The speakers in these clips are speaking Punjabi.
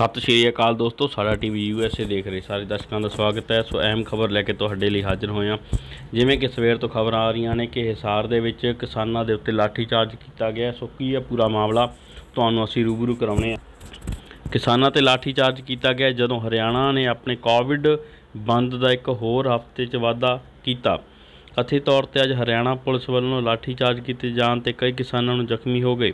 ਸਤਿ ਸ਼੍ਰੀ ਅਕਾਲ ਦੋਸਤੋ ਸਾਡਾ ਟੀਵੀ ਯੂਐਸਏ ਦੇਖ ਰਹੇ ਸਾਰੇ ਦਰਸ਼ਕਾਂ ਦਾ ਸਵਾਗਤ ਹੈ ਸੋ ਅਹਿਮ ਖਬਰ ਲੈ ਕੇ ਤੁਹਾਡੇ ਲਈ ਹਾਜ਼ਰ ਹੋਏ ਹਾਂ ਜਿਵੇਂ ਕਿ ਸਵੇਰ ਤੋਂ ਖਬਰ ਆ ਰਹੀਆਂ ਨੇ ਕਿ ਹਿਸਾਰ ਦੇ ਵਿੱਚ ਕਿਸਾਨਾਂ ਦੇ ਉੱਤੇ ਲਾਠੀ ਚਾਰਜ ਕੀਤਾ ਗਿਆ ਸੋ ਕੀ ਹੈ ਪੂਰਾ ਮਾਮਲਾ ਤੁਹਾਨੂੰ ਅਸੀਂ ਰੂਬਰੂ ਕਰਾਉਣੇ ਆ ਕਿਸਾਨਾਂ ਤੇ ਲਾਠੀ ਚਾਰਜ ਕੀਤਾ ਗਿਆ ਜਦੋਂ ਹਰਿਆਣਾ ਨੇ ਆਪਣੇ ਕੋਵਿਡ ਬੰਦ ਦਾ ਇੱਕ ਹੋਰ ਹਫ਼ਤੇ 'ਚ ਵਾਅਦਾ ਕੀਤਾ ਅਥੇ ਤੌਰ ਤੇ ਅੱਜ ਹਰਿਆਣਾ ਪੁਲਿਸ ਵੱਲੋਂ ਲਾਠੀ ਚਾਰਜ ਕੀਤੇ ਜਾਣ ਤੇ ਕਈ ਕਿਸਾਨਾਂ ਨੂੰ ਜ਼ਖਮੀ ਹੋ ਗਏ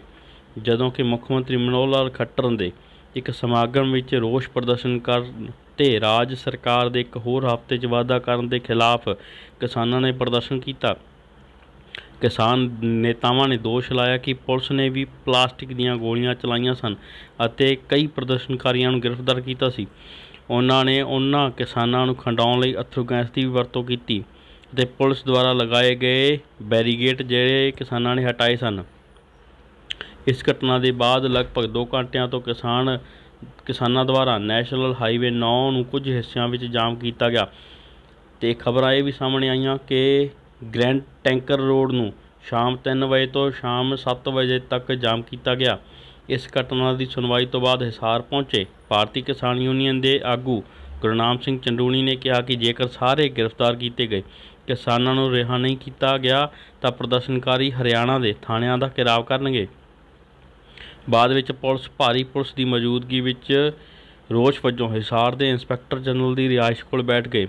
ਜਦੋਂ ਕਿ ਮੁੱਖ ਮੰਤਰੀ ਮਨੋਹਰ ਲਾਲ ਖੱਟਰ ਦੇ ਇੱਕ ਸਮਾਗਮ ਵਿੱਚ ਰੋਸ ਪ੍ਰਦਰਸ਼ਨ ਕਰਨ ਤੇ ਰਾਜ ਸਰਕਾਰ ਦੇ ਇੱਕ ਹੋਰ ਹਫ਼ਤੇ 'ਚ ਵਾਅਦਾ ਕਰਨ ਦੇ ਖਿਲਾਫ ਕਿਸਾਨਾਂ ਨੇ ਪ੍ਰਦਰਸ਼ਨ ਕੀਤਾ ਕਿਸਾਨ ਨੇਤਾਵਾਂ ਨੇ ਦੋਸ਼ ਲਾਇਆ ਕਿ ਪੁਲਿਸ ਨੇ ਵੀ ਪਲਾਸਟਿਕ ਦੀਆਂ ਗੋਲੀਆਂ ਚਲਾਈਆਂ ਸਨ ਅਤੇ ਕਈ ਪ੍ਰਦਰਸ਼ਨਕਾਰੀਆਂ ਨੂੰ ਗ੍ਰਿਫਤਾਰ ਕੀਤਾ ਸੀ ਉਹਨਾਂ ਨੇ ਉਹਨਾਂ ਕਿਸਾਨਾਂ ਨੂੰ ਖੰਡਾਉਣ ਲਈ ਅਥਰੂ ਗੈਸ ਦੀ ਵੀ ਵਰਤੋਂ ਕੀਤੀ ਤੇ ਪੁਲਿਸ ਦੁਆਰਾ ਲਗਾਏ ਗਏ ਬੈਰੀਗੇਟ ਜਿਹੜੇ ਕਿਸਾਨਾਂ ਨੇ ਹਟਾਏ ਸਨ ਇਸ ਘਟਨਾ ਦੇ ਬਾਅਦ ਲਗਭਗ 2 ਘੰਟਿਆਂ ਤੋਂ ਕਿਸਾਨ ਕਿਸਾਨਾਂ ਦੁਆਰਾ ਨੈਸ਼ਨਲ ਹਾਈਵੇ 9 ਨੂੰ ਕੁਝ ਹਿੱਸਿਆਂ ਵਿੱਚ ਜਾਮ ਕੀਤਾ ਗਿਆ ਤੇ ਖਬਰਾਂ ਇਹ ਵੀ ਸਾਹਮਣੇ ਆਈਆਂ ਕਿ ਗ੍ਰੈਂਡ ਟੈਂਕਰ ਰੋਡ ਨੂੰ ਸ਼ਾਮ 3 ਵਜੇ ਤੋਂ ਸ਼ਾਮ 7 ਵਜੇ ਤੱਕ ਜਾਮ ਕੀਤਾ ਗਿਆ ਇਸ ਘਟਨਾ ਦੀ ਸੁਣਵਾਈ ਤੋਂ ਬਾਅਦ ਹਿਸਾਰ ਪਹੁੰਚੇ ਭਾਰਤੀ ਕਿਸਾਨ ਯੂਨੀਅਨ ਦੇ ਆਗੂ ਗੁਰਨਾਮ ਸਿੰਘ ਚੰਡੂਣੀ ਨੇ ਕਿਹਾ ਕਿ ਜੇਕਰ ਸਾਰੇ ਗ੍ਰਿਫਤਾਰ ਕੀਤੇ ਗਏ ਕਿਸਾਨਾਂ ਨੂੰ ਰਿਹਾ ਨਹੀਂ ਕੀਤਾ ਗਿਆ ਤਾਂ ਪ੍ਰਦਰਸ਼ਨਕਾਰੀ ਹਰਿਆਣਾ ਦੇ ਥਾਣਿਆਂ ਦਾ ਘਿਰਾਵ ਕਰਨਗੇ ਬਾਅਦ ਵਿੱਚ ਪੁਲਿਸ ਭਾਰੀ ਪੁਲਿਸ ਦੀ ਮੌਜੂਦਗੀ ਵਿੱਚ ਰੋਸ਼ ਵਜੋਂ ਹਿਸਾਰ ਦੇ ਇੰਸਪੈਕਟਰ ਜਨਰਲ ਦੀ ਰਿਆਇਸ਼ ਕੋਲ ਬੈਠ ਗਏ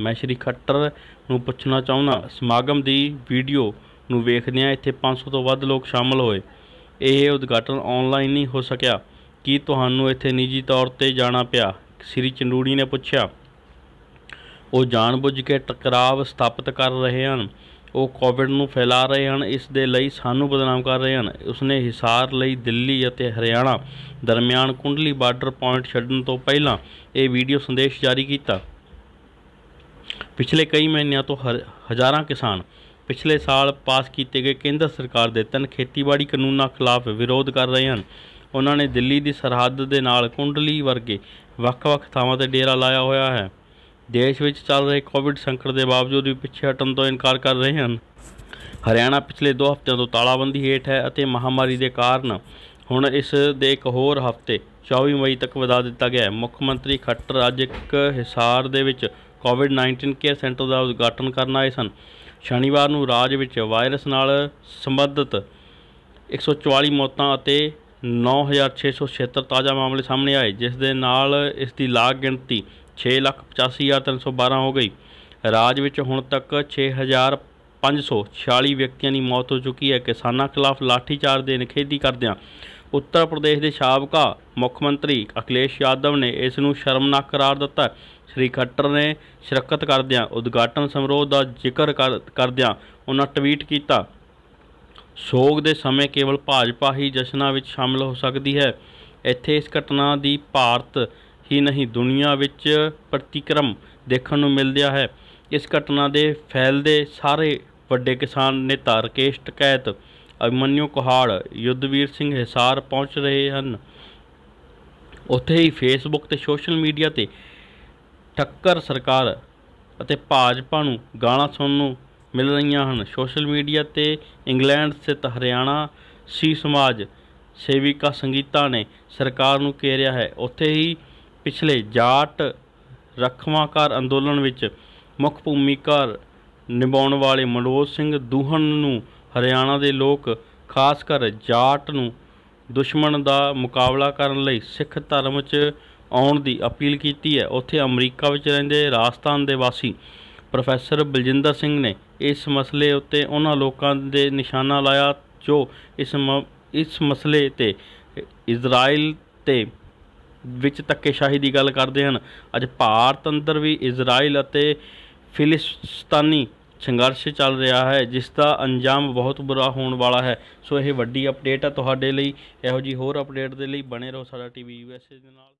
ਮੈਂ ਸ਼੍ਰੀ ਖੱਟਰ ਨੂੰ ਪੁੱਛਣਾ ਚਾਹੁੰਦਾ ਸਮਾਗਮ ਦੀ ਵੀਡੀਓ ਨੂੰ ਵੇਖਦਿਆਂ ਇੱਥੇ 500 ਤੋਂ ਵੱਧ ਲੋਕ ਸ਼ਾਮਲ ਹੋਏ ਇਹ ਉਦਘਾਟਨ ਆਨਲਾਈਨ ਨਹੀਂ ਹੋ ਸਕਿਆ ਕੀ ਤੁਹਾਨੂੰ ਇੱਥੇ ਨਿੱਜੀ ਤੌਰ ਤੇ ਜਾਣਾ ਪਿਆ ਸ੍ਰੀ ਚੰਡੂੜੀ ਨੇ ਪੁੱਛਿਆ ਉਹ ਜਾਣਬੁੱਝ ਕੇ ਟਕਰਾਵ ਸਥਾਪਿਤ ਕਰ ਰਹੇ ਹਨ ਉਹ ਕੋਵਿਡ ਨੂੰ ਫੈਲਾ ਰਹੇ ਹਨ ਇਸ ਦੇ ਲਈ ਸਾਨੂੰ ਬਦਨਾਮ ਕਰ ਰਹੇ ਹਨ ਉਸਨੇ ਹਿਸਾਰ ਲਈ ਦਿੱਲੀ ਅਤੇ ਹਰਿਆਣਾ ਦਰਮਿਆਨ ਕੁੰਡਲੀ ਬਾਰਡਰ ਪੁਆਇੰਟ ਛੱਡਣ ਤੋਂ ਪਹਿਲਾਂ ਇਹ ਵੀਡੀਓ ਸੰਦੇਸ਼ ਜਾਰੀ ਕੀਤਾ ਪਿਛਲੇ ਕਈ ਮਹੀਨਿਆਂ ਤੋਂ ਹਜ਼ਾਰਾਂ ਕਿਸਾਨ ਪਿਛਲੇ ਸਾਲ ਪਾਸ ਕੀਤੇ ਗਏ ਕੇਂਦਰ ਸਰਕਾਰ ਦੇ ਤਿੰਨ ਖੇਤੀਬਾੜੀ ਕਾਨੂੰਨਾਂ ਖਿਲਾਫ ਵਿਰੋਧ ਕਰ ਰਹੇ ਹਨ ਉਹਨਾਂ ਨੇ ਦਿੱਲੀ ਦੀ ਸਰਹੱਦ ਦੇ ਨਾਲ ਕੁੰਡਲੀ ਵਰਗੇ ਵੱਖ-ਵੱਖ ਥਾਵਾਂ ਤੇ ਡੇਰਾ ਲਾਇਆ ਹੋਇਆ ਹੈ ਦੇਸ਼ ਵਿੱਚ ਚੱਲ ਰਹੇ ਕੋਵਿਡ ਸੰਕਟ ਦੇ ਬਾਵਜੂਦ ਵੀ ਪਿੱਛੇ ਹਟਣ ਤੋਂ ਇਨਕਾਰ ਕਰ ਰਹੇ ਹਨ ਹਰਿਆਣਾ ਪਿਛਲੇ 2 ਹਫ਼ਤਿਆਂ ਤੋਂ ਤਾਲਾਬੰਦੀ ਹੇਠ ਹੈ ਅਤੇ ਮਹਾਮਾਰੀ ਦੇ ਕਾਰਨ ਹੁਣ ਇਸ ਦੇ ਇੱਕ ਹੋਰ ਹਫ਼ਤੇ 24 ਮਈ ਤੱਕ ਵਧਾ ਦਿੱਤਾ ਗਿਆ ਹੈ ਮੁੱਖ ਮੰਤਰੀ ਖੱਟਰ ਅੱਜ ਇੱਕ ਹਿਸਾਰ ਦੇ ਵਿੱਚ ਕੋਵਿਡ-19 ਕੇਅਰ ਸੈਂਟਰ ਦਾ ਉਦਘਾਟਨ ਕਰਨ ਆਏ ਸਨ ਸ਼ਨੀਵਾਰ ਨੂੰ ਰਾਜ ਵਿੱਚ ਵਾਇਰਸ ਨਾਲ ਸੰਬੰਧਿਤ 144 ਮੌਤਾਂ ਅਤੇ 9676 ਤਾਜ਼ਾ ਮਾਮਲੇ ਸਾਹਮਣੇ ਆਏ ਜਿਸ ਦੇ ਨਾਲ ਇਸ ਦੀ ਲਾਗ ਗਿਣਤੀ 685312 ਹੋ ਗਈ ਰਾਜ ਵਿੱਚ ਹੁਣ ਤੱਕ 6546 ਵਿਅਕਤੀਆਂ ਦੀ ਮੌਤ ਹੋ ਚੁੱਕੀ ਹੈ ਕਿਸਾਨਾਂ ਖਿਲਾਫ ਲਾਠੀਚਾਰ ਦੇ ਨਖੇਦੀ ਕਰਦਿਆਂ ਉੱਤਰ ਪ੍ਰਦੇਸ਼ ਦੇ ਸਾਬਕਾ ਮੁੱਖ ਮੰਤਰੀ ਅਖਲੇਸ਼ ਯਾਦਵ ਨੇ ਇਸ ਨੂੰ ਸ਼ਰਮਨਾਕ ਕਰਾਰ ਦਿੱਤਾ ਸ਼੍ਰੀ ਖੱਟਰ ਨੇ ਸ਼ਿਰਕਤ ਕਰਦਿਆਂ ਉਦਘਾਟਨ ਸਮਾਰੋਹ ਦਾ ਜ਼ਿਕਰ ਕਰਦਿਆਂ ਉਹਨਾਂ ਟਵੀਟ ਕੀਤਾ ਸੋਗ ਦੇ ਸਮੇਂ ਕੇਵਲ ਭਾਜਪਾ ਹੀ ਜਸ਼ਨਾਂ ਵਿੱਚ ਸ਼ਾਮਲ ਹੋ ਸਕਦੀ ਹੈ ਇੱਥੇ ਇਸ ਘਟਨਾ ਦੀ ਭਾਰਤ ਹੀ ਨਹੀਂ ਦੁਨੀਆ ਵਿੱਚ ਪ੍ਰਤੀਕਰਮ ਦੇਖਣ ਨੂੰ ਮਿਲਦਿਆ ਹੈ ਇਸ ਘਟਨਾ ਦੇ ਫੈਲਦੇ ਸਾਰੇ ਵੱਡੇ ਕਿਸਾਨ ਨੇਤਾ ਰਕੇਸ਼ ਟਕੈਤ ਅਭਿਮਨਿਊ ਕੋਹਾੜ ਯੁੱਧਵੀਰ ਸਿੰਘ ਹਿਸਾਰ ਪਹੁੰਚ ਰਹੇ ਹਨ ਉੱਥੇ ਹੀ ਫੇਸਬੁੱਕ ਤੇ ਸੋਸ਼ਲ ਮੀਡੀਆ ਤੇ ਟੱਕਰ ਸਰਕਾਰ ਅਤੇ ਭਾਜਪਾ ਨੂੰ ਗਾਲਾਂ ਸੁਣਨ ਨੂੰ ਮਿਲ ਰਹੀਆਂ ਹਨ ਸੋਸ਼ਲ ਮੀਡੀਆ ਤੇ ਇੰਗਲੈਂਡ ਸਥਿਤ ਹਰਿਆਣਾ ਸੀ ਸਮਾਜ ਸੇਵਿਕਾ ਸੰਗੀਤਾ ਨੇ ਸਰਕਾਰ ਨੂੰ ਕਹਿ ਰਿਹਾ ਹੈ ਉੱਥੇ ਹੀ ਪਿਛਲੇ ਜਾਟ ਰਖਵਾਕਾਰ ਅੰਦੋਲਨ ਵਿੱਚ ਮੁੱਖ ਭੂਮਿਕਾ ਨਿਭਾਉਣ ਵਾਲੇ ਮਨੋਜ ਸਿੰਘ ਦੂਹਣ ਨੂੰ ਹਰਿਆਣਾ ਦੇ ਲੋਕ ਖਾਸ ਕਰ ਜਾਟ ਨੂੰ ਦੁਸ਼ਮਣ ਦਾ ਮੁਕਾਬਲਾ ਕਰਨ ਲਈ ਸਿੱਖ ਧਰਮ 'ਚ ਆਉਣ ਦੀ ਅਪੀਲ ਕੀਤੀ ਹੈ ਉੱਥੇ ਅਮਰੀਕਾ ਵਿੱਚ ਰਹਿੰਦੇ ਰਾਜਸਥਾਨ ਦੇ ਵਾਸੀ ਪ੍ਰੋਫੈਸਰ ਬਲਜਿੰਦਰ ਸਿੰਘ ਨੇ ਇਸ ਮਸਲੇ ਉੱਤੇ ਉਹਨਾਂ ਲੋਕਾਂ ਦੇ ਨਿਸ਼ਾਨਾ ਲਾਇਆ ਜੋ ਇਸ ਇਸ ਮਸਲੇ ਤੇ ਇਜ਼ਰਾਈਲ ਤੇ ਵਿੱਚ ਤੱਕੇਸ਼ਾਹੀ ਦੀ ਗੱਲ ਕਰਦੇ ਹਨ ਅੱਜ ਭਾਰਤ ਅੰਦਰ ਵੀ ਇਜ਼ਰਾਈਲ ਅਤੇ ਫਿਲਿਸਤਾਨੀ ਸੰਘਰਸ਼ ਚੱਲ ਰਿਹਾ ਹੈ ਜਿਸ ਦਾ ਅੰਜਾਮ ਬਹੁਤ ਬੁਰਾ ਹੋਣ ਵਾਲਾ ਹੈ ਸੋ ਇਹ ਵੱਡੀ ਅਪਡੇਟ ਹੈ ਤੁਹਾਡੇ ਲਈ ਇਹੋ ਜੀ ਹੋਰ ਅਪਡੇਟ ਦੇ ਲਈ ਬਣੇ ਰਹੋ ਸਾਡਾ ਟੀਵੀ ਯੂਐਸਏ ਦੇ ਨਾਲ